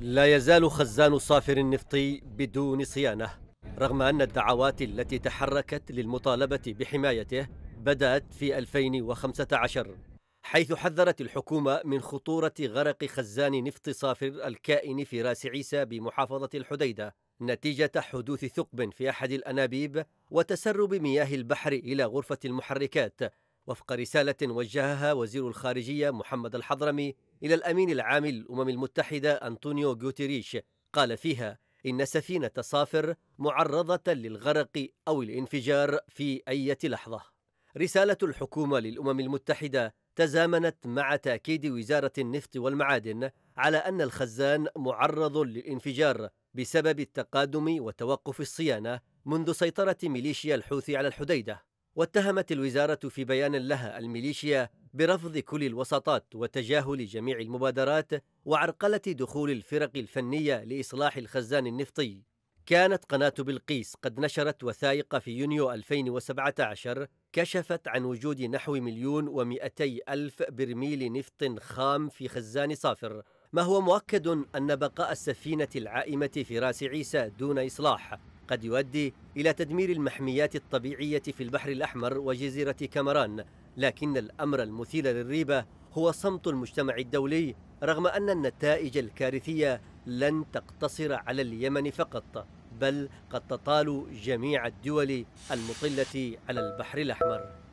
لا يزال خزان صافر النفطي بدون صيانة رغم أن الدعوات التي تحركت للمطالبة بحمايته بدأت في 2015 حيث حذرت الحكومة من خطورة غرق خزان نفط صافر الكائن في راس عيسى بمحافظة الحديدة نتيجة حدوث ثقب في أحد الأنابيب وتسرب مياه البحر إلى غرفة المحركات وفق رسالة وجهها وزير الخارجية محمد الحضرمي إلى الأمين العام للأمم المتحدة أنطونيو غوتيريش قال فيها إن سفينة صافر معرضة للغرق أو الانفجار في أي لحظة رسالة الحكومة للأمم المتحدة تزامنت مع تأكيد وزارة النفط والمعادن على أن الخزان معرض للانفجار بسبب التقادم وتوقف الصيانة منذ سيطرة ميليشيا الحوثي على الحديدة واتهمت الوزارة في بيان لها الميليشيا برفض كل الوساطات وتجاهل جميع المبادرات وعرقلة دخول الفرق الفنية لإصلاح الخزان النفطي. كانت قناة بلقيس قد نشرت وثائق في يونيو 2017 كشفت عن وجود نحو مليون ومئتي ألف برميل نفط خام في خزان صافر ما هو مؤكد أن بقاء السفينة العائمة في راس عيسى دون إصلاح قد يؤدي إلى تدمير المحميات الطبيعية في البحر الأحمر وجزيرة كامران لكن الأمر المثير للريبة هو صمت المجتمع الدولي رغم أن النتائج الكارثية لن تقتصر على اليمن فقط بل قد تطال جميع الدول المطلة على البحر الأحمر